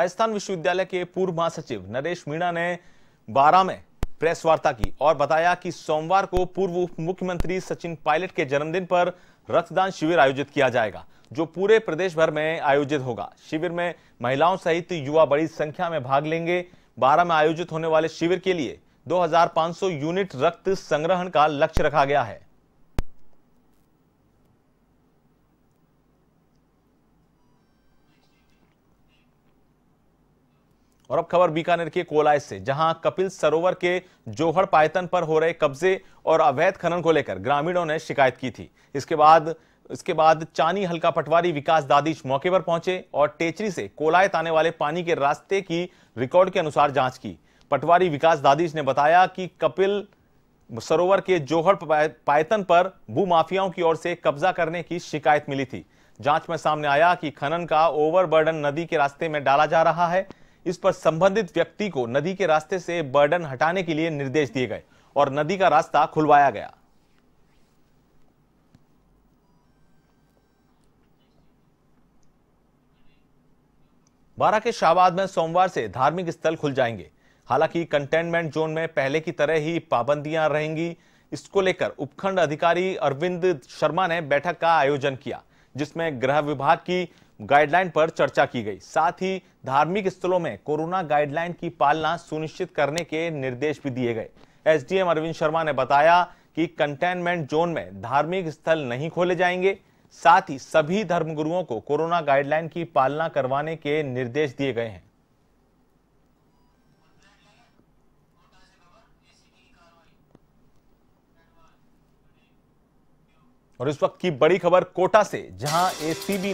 राजस्थान विश्वविद्यालय के पूर्व महासचिव नरेश मीणा ने बारह में प्रेस वार्ता की और बताया कि सोमवार को पूर्व उप मुख्यमंत्री सचिन पायलट के जन्मदिन पर रक्तदान शिविर आयोजित किया जाएगा जो पूरे प्रदेश भर में आयोजित होगा शिविर में महिलाओं सहित युवा बड़ी संख्या में भाग लेंगे बारह में आयोजित होने वाले शिविर के लिए 2500 यूनिट रक्त संग्रहण का लक्ष्य रखा गया है और अब खबर बीकानेर के कोलाय से जहां कपिल सरोवर के जोहड़ पायतन पर हो रहे कब्जे और अवैध खनन को लेकर ग्रामीणों ने शिकायत की थी इसके बाद इसके बाद चानी हल्का पटवारी विकास दादिश मौके पर पहुंचे और टेचरी से कोलायत आने वाले पानी के रास्ते की रिकॉर्ड के अनुसार जांच की पटवारी विकास दादिश ने बताया कि कपिल सरोवर के जोहड़ पायतन पर भूमाफियाओं की ओर से कब्जा करने की शिकायत मिली थी जांच में सामने आया कि खनन का ओवरबर्डन नदी के रास्ते में डाला जा रहा है इस पर संबंधित व्यक्ति को नदी के रास्ते से बर्डन हटाने के लिए निर्देश दिए गए और नदी का रास्ता खुलवाया गया बारह के शाहबाद में सोमवार से धार्मिक स्थल खुल जाएंगे हालांकि कंटेनमेंट जोन में पहले की तरह ही पाबंदियां रहेंगी इसको लेकर उपखंड अधिकारी अरविंद शर्मा ने बैठक का आयोजन किया जिसमें गृह विभाग की गाइडलाइन पर चर्चा की गई साथ ही धार्मिक स्थलों में कोरोना गाइडलाइन की पालना सुनिश्चित करने के निर्देश भी दिए गए एसडीएम अरविंद शर्मा ने बताया कि कंटेनमेंट जोन में धार्मिक स्थल नहीं खोले जाएंगे साथ ही सभी धर्मगुरुओं को कोरोना गाइडलाइन की पालना करवाने के निर्देश दिए गए हैं और इस वक्त की बड़ी खबर कोटा से जहां एसीबी